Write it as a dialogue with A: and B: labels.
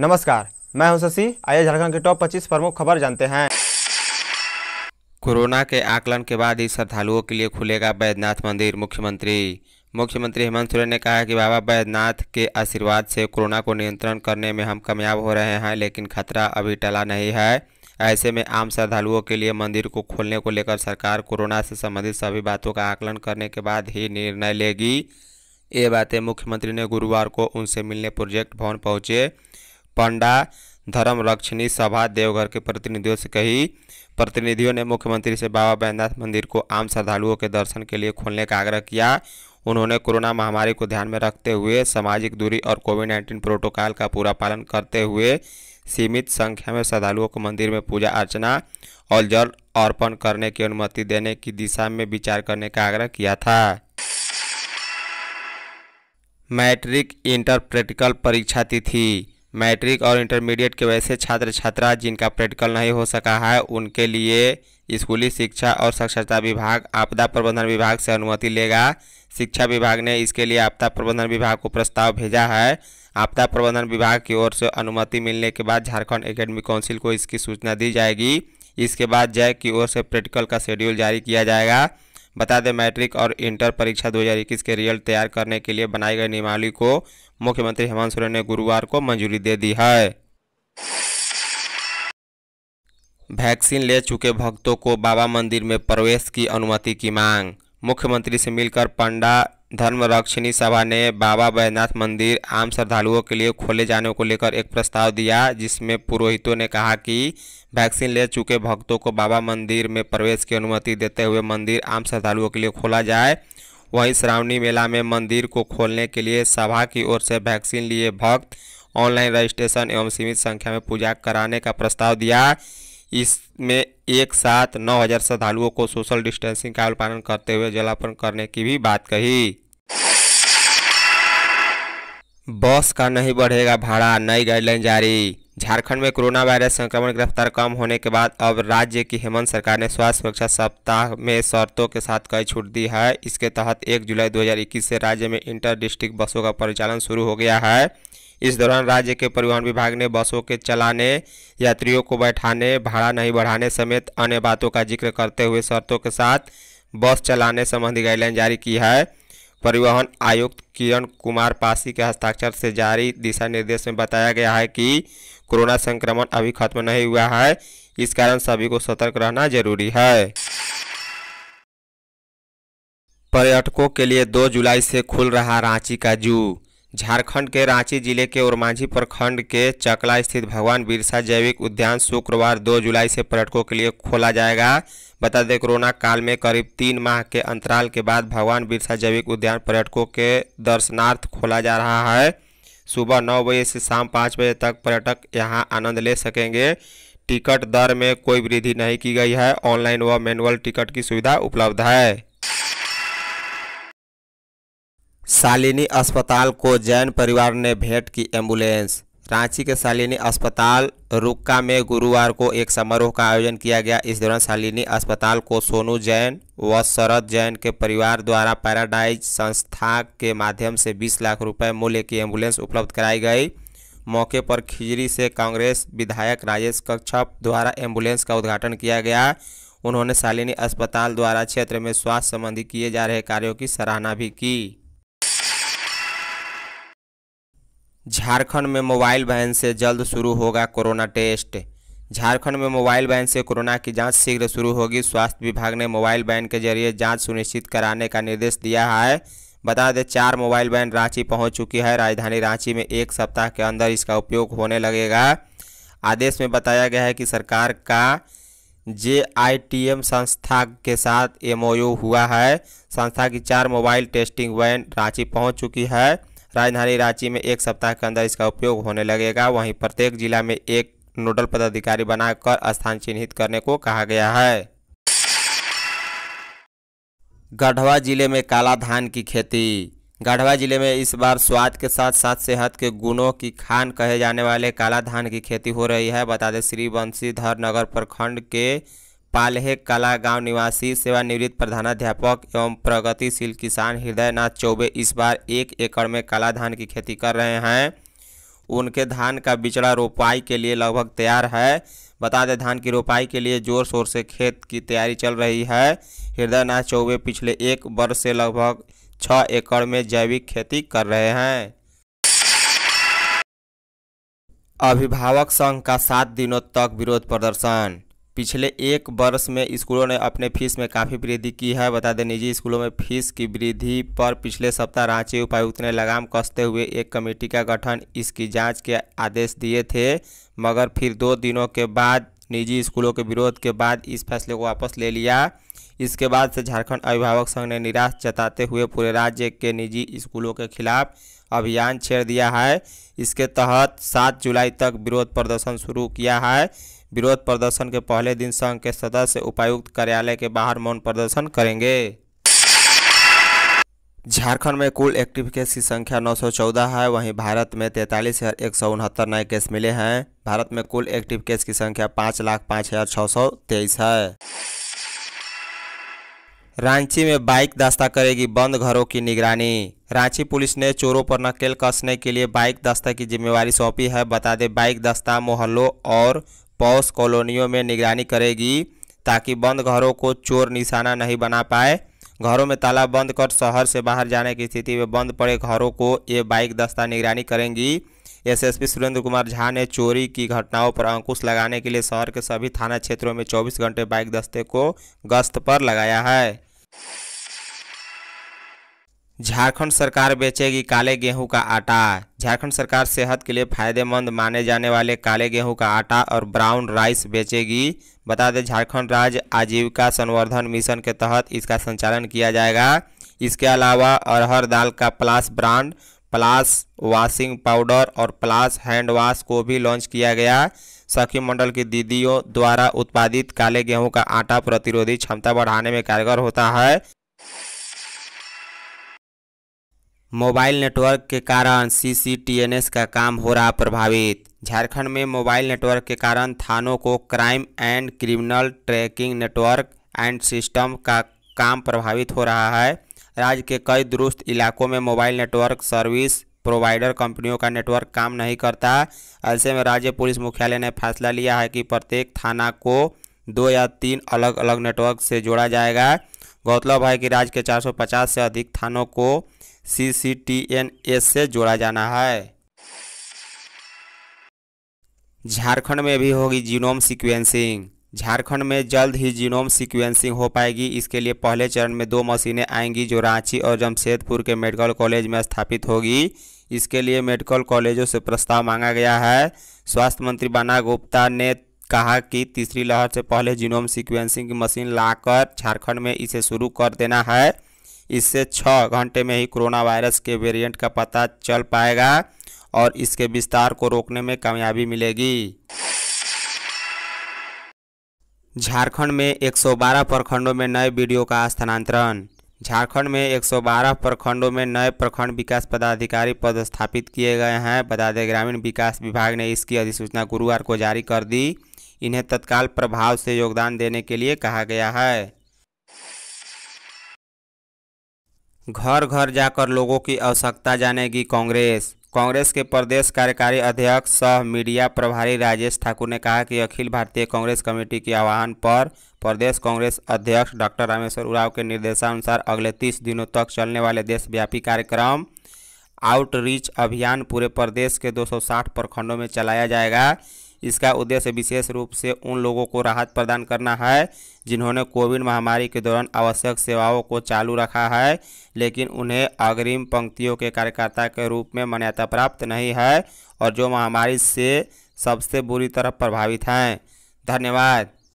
A: नमस्कार मैं हूं शशि आइए झारखंड के टॉप 25 प्रमुख खबर जानते हैं कोरोना के आकलन के बाद ही श्रद्धालुओं के लिए खुलेगा बैद्यनाथ मंदिर मुख्यमंत्री मुख्यमंत्री हेमंत सोरेन ने कहा है कि बाबा बैद्यनाथ के आशीर्वाद से कोरोना को नियंत्रण करने में हम कामयाब हो रहे हैं लेकिन खतरा अभी टला नहीं है ऐसे में आम श्रद्धालुओं के लिए मंदिर को खोलने को लेकर सरकार कोरोना से संबंधित सभी बातों का आकलन करने के बाद ही निर्णय लेगी ये बातें मुख्यमंत्री ने गुरुवार को उनसे मिलने प्रोजेक्ट भवन पहुंचे पंडा धर्म रक्षणी सभा देवघर के प्रतिनिधियों से कही प्रतिनिधियों ने मुख्यमंत्री से बाबा बैद्यनाथ मंदिर को आम श्रद्धालुओं के दर्शन के लिए खोलने का आग्रह किया उन्होंने कोरोना महामारी को ध्यान में रखते हुए सामाजिक दूरी और कोविड नाइन्टीन प्रोटोकॉल का पूरा पालन करते हुए सीमित संख्या में श्रद्धालुओं को मंदिर में पूजा अर्चना और जल अर्पण करने की अनुमति देने की दिशा में विचार करने का आग्रह किया था मैट्रिक इंटर प्रैक्टिकल परीक्षा तिथि मैट्रिक और इंटरमीडिएट के वैसे छात्र छात्रा जिनका प्रैक्टिकल नहीं हो सका है उनके लिए स्कूली शिक्षा और साक्षरता विभाग आपदा प्रबंधन विभाग से अनुमति लेगा शिक्षा विभाग ने इसके लिए आपदा प्रबंधन विभाग को प्रस्ताव भेजा है आपदा प्रबंधन विभाग की ओर से अनुमति मिलने के बाद झारखंड एकेडमी काउंसिल को इसकी सूचना दी जाएगी इसके बाद जैक की ओर से प्रैक्टिकल का शेड्यूल जारी किया जाएगा बता दें मैट्रिक और इंटर परीक्षा 2021 के रिजल्ट तैयार करने के लिए बनाई गई नियमावली को मुख्यमंत्री हेमंत सोरेन ने गुरुवार को मंजूरी दे दी है वैक्सीन ले चुके भक्तों को बाबा मंदिर में प्रवेश की अनुमति की मांग मुख्यमंत्री से मिलकर पंडा धर्मरक्षिणी सभा ने बाबा बैद्यनाथ मंदिर आम श्रद्धालुओं के लिए खोले जाने को लेकर एक प्रस्ताव दिया जिसमें पुरोहितों ने कहा कि वैक्सीन ले चुके भक्तों को बाबा मंदिर में प्रवेश की अनुमति देते हुए मंदिर आम श्रद्धालुओं के लिए खोला जाए वहीं श्रावणी मेला में मंदिर को खोलने के लिए सभा की ओर से वैक्सीन लिए भक्त ऑनलाइन रजिस्ट्रेशन एवं सीमित संख्या में पूजा कराने का प्रस्ताव दिया इसमें एक साथ नौ हजार श्रद्धालुओं को सोशल डिस्टेंसिंग का पालन करते हुए जलापन करने की भी बात कही बस का नहीं बढ़ेगा भाड़ा नई गाइडलाइन जारी झारखंड में कोरोना वायरस संक्रमण की रफ्तार कम होने के बाद अब राज्य की हेमंत सरकार ने स्वास्थ्य सुरक्षा सप्ताह में शर्तों के साथ कई छूट दी है इसके तहत 1 जुलाई 2021 से राज्य में इंटर डिस्ट्रिक्ट बसों का परिचालन शुरू हो गया है इस दौरान राज्य के परिवहन विभाग ने बसों के चलाने यात्रियों को बैठाने भाड़ा नहीं बढ़ाने समेत अन्य बातों का जिक्र करते हुए शर्तों के साथ बस चलाने संबंधी गाइडलाइन जारी की है परिवहन आयुक्त किरण कुमार पासी के हस्ताक्षर से जारी दिशा निर्देश में बताया गया है कि कोरोना संक्रमण अभी खत्म नहीं हुआ है इस कारण सभी को सतर्क रहना जरूरी है पर्यटकों के लिए 2 जुलाई से खुल रहा रांची का जू झारखंड के रांची जिले के ओरमांझी प्रखंड के चकला स्थित भगवान बिरसा जैविक उद्यान शुक्रवार 2 जुलाई से पर्यटकों के लिए खोला जाएगा बता दें कोरोना काल में करीब तीन माह के अंतराल के बाद भगवान बिरसा जैविक उद्यान पर्यटकों के दर्शनार्थ खोला जा रहा है सुबह नौ बजे से शाम पाँच बजे तक पर्यटक यहाँ आनंद ले सकेंगे टिकट दर में कोई वृद्धि नहीं की गई है ऑनलाइन व मैनुअल टिकट की सुविधा उपलब्ध है शालिनी अस्पताल को जैन परिवार ने भेंट की एम्बुलेंस रांची के शालिनी अस्पताल रुक्का में गुरुवार को एक समारोह का आयोजन किया गया इस दौरान शालिनी अस्पताल को सोनू जैन व शरद जैन के परिवार द्वारा पैराडाइज संस्था के माध्यम से 20 लाख रुपए मूल्य की एम्बुलेंस उपलब्ध कराई गई मौके पर खिजरी से कांग्रेस विधायक राजेश कक्षप द्वारा एम्बुलेंस का उद्घाटन किया गया उन्होंने शालिनी अस्पताल द्वारा क्षेत्र में स्वास्थ्य संबंधी किए जा रहे कार्यों की सराहना भी की झारखंड में मोबाइल वैन से जल्द शुरू होगा कोरोना टेस्ट झारखंड में मोबाइल वैन से कोरोना की जांच शीघ्र शुरू होगी स्वास्थ्य विभाग ने मोबाइल वैन के जरिए जांच सुनिश्चित कराने का निर्देश दिया है बता दें चार मोबाइल वैन रांची पहुंच चुकी है राजधानी रांची में एक सप्ताह के अंदर इसका उपयोग होने लगेगा आदेश में बताया गया है कि सरकार का जे संस्था के साथ एम हुआ है संस्था की चार मोबाइल टेस्टिंग वैन रांची पहुँच चुकी है राजधानी रांची में एक सप्ताह के अंदर इसका उपयोग होने लगेगा वहीं प्रत्येक जिला में एक नोडल पदाधिकारी बनाकर स्थान चिन्हित करने को कहा गया है गढ़वा जिले में काला धान की खेती गढ़वा जिले में इस बार स्वाद के साथ साथ सेहत के गुणों की खान कहे जाने वाले काला धान की खेती हो रही है बता दें श्री बंशीधर नगर प्रखंड के पालहे कला गांव निवासी सेवानिवृत्त प्रधानाध्यापक एवं प्रगतिशील किसान हृदयनाथ चौबे इस बार एक एकड़ में काला धान की खेती कर रहे हैं उनके धान का बिचड़ा रोपाई के लिए लगभग तैयार है बता दें धान की रोपाई के लिए जोर शोर से खेत की तैयारी चल रही है हृदयनाथ चौबे पिछले एक वर्ष से लगभग छः एकड़ में जैविक खेती कर रहे हैं अभिभावक संघ का सात दिनों तक विरोध प्रदर्शन पिछले एक वर्ष में स्कूलों ने अपने फीस में काफ़ी वृद्धि की है बता दें निजी स्कूलों में फीस की वृद्धि पर पिछले सप्ताह रांची उपायुक्त ने लगाम कसते हुए एक कमेटी का गठन इसकी जांच के आदेश दिए थे मगर फिर दो दिनों के बाद निजी स्कूलों के विरोध के बाद इस फैसले को वापस ले लिया इसके बाद से झारखंड अभिभावक संघ ने निराश जताते हुए पूरे राज्य के निजी स्कूलों के खिलाफ अभियान छेड़ दिया है इसके तहत सात जुलाई तक विरोध प्रदर्शन शुरू किया है विरोध प्रदर्शन के पहले दिन संघ के सदस्य उपायुक्त कार्यालय के बाहर मौन प्रदर्शन करेंगे झारखंड में कुल एक्टिव केस की संख्या 914 है वहीं भारत में तैंतालीस हज़ार एक सौ उनहत्तर नए केस मिले हैं भारत में कुल एक्टिव केस की संख्या पाँच लाख पाँच हज़ार छः सौ तेईस है रांची में बाइक दस्ता करेगी बंद घरों की निगरानी रांची पुलिस ने चोरों पर नकेल कसने के लिए बाइक दस्ता की जिम्मेवारी सौंपी है बता दें बाइक दस्ता मोहल्लों और पौष कॉलोनियों में निगरानी करेगी ताकि बंद घरों को चोर निशाना नहीं बना पाए घरों में ताला बंद कर शहर से बाहर जाने की स्थिति में बंद पड़े घरों को ये बाइक दस्ता निगरानी करेंगी एसएसपी सुरेंद्र कुमार झा ने चोरी की घटनाओं पर अंकुश लगाने के लिए शहर के सभी थाना क्षेत्रों में 24 घंटे बाइक दस्ते को गश्त पर लगाया है झारखंड सरकार बेचेगी काले गेहूं का आटा झारखंड सरकार सेहत के लिए फायदेमंद माने जाने वाले काले गेहूं का आटा और ब्राउन राइस बेचेगी बता दें झारखंड राज्य आजीविका संवर्धन मिशन के तहत इसका संचालन किया जाएगा इसके अलावा अरहर दाल का Plas brand Plas washing powder और प्लास हैंड वाश को भी लॉन्च किया गया सखी मंडल की दीदियों द्वारा उत्पादित काले गेहूं का आटा प्रतिरोधी क्षमता बढ़ाने में कारगर होता है मोबाइल नेटवर्क के कारण सीसीटीएनएस का काम हो रहा प्रभावित झारखंड में मोबाइल नेटवर्क के कारण थानों को crime and criminal tracking network and system का काम प्रभावित हो रहा है राज्य के कई दुरुस्त इलाकों में मोबाइल नेटवर्क सर्विस प्रोवाइडर कंपनियों का नेटवर्क काम नहीं करता ऐसे में राज्य पुलिस मुख्यालय ने फैसला लिया है कि प्रत्येक थाना को दो या तीन अलग अलग नेटवर्क से जोड़ा जाएगा गौरतलब है कि राज्य के 450 से अधिक थानों को C C T N S से जोड़ा जाना है झारखंड में भी होगी जीनोम सीक्वेंसिंग झारखंड में जल्द ही जीनोम सीक्वेंसिंग हो पाएगी इसके लिए पहले चरण में दो मशीनें आएंगी जो रांची और जमशेदपुर के मेडिकल कॉलेज में स्थापित होगी इसके लिए मेडिकल कॉलेजों से प्रस्ताव मांगा गया है स्वास्थ्य मंत्री बाना गुप्ता ने कहा कि तीसरी लहर से पहले जीनोम सीक्वेंसिंग की मशीन लाकर झारखंड में इसे शुरू कर देना है इससे छः घंटे में ही कोरोना वायरस के वेरिएंट का पता चल पाएगा और इसके विस्तार को रोकने में कामयाबी मिलेगी झारखंड में 112 प्रखंडों में नए वीडियो का स्थानांतरण झारखंड में 112 प्रखंडों में नए प्रखंड विकास पदाधिकारी पदस्थापित किए गए हैं बता दें ग्रामीण विकास विभाग ने इसकी अधिसूचना गुरुवार को जारी कर दी इन्हें तत्काल प्रभाव से योगदान देने के लिए कहा गया है घर घर जाकर लोगों की आवश्यकता जानेगी कांग्रेस कांग्रेस के प्रदेश कार्यकारी अध्यक्ष सह मीडिया प्रभारी राजेश ठाकुर ने कहा कि अखिल भारतीय कांग्रेस कमेटी के आह्वान पर प्रदेश कांग्रेस अध्यक्ष डॉक्टर रामेश्वर उराव के निर्देशानुसार अगले तीस दिनों तक चलने वाले देशव्यापी कार्यक्रम आउटरीच अभियान पूरे प्रदेश के 260 प्रखंडों में चलाया जाएगा इसका उद्देश्य विशेष रूप से उन लोगों को राहत प्रदान करना है जिन्होंने कोविड महामारी के दौरान आवश्यक सेवाओं को चालू रखा है लेकिन उन्हें अग्रिम पंक्तियों के कार्यकर्ता के रूप में मान्यता प्राप्त नहीं है और जो महामारी से सबसे बुरी तरह प्रभावित हैं धन्यवाद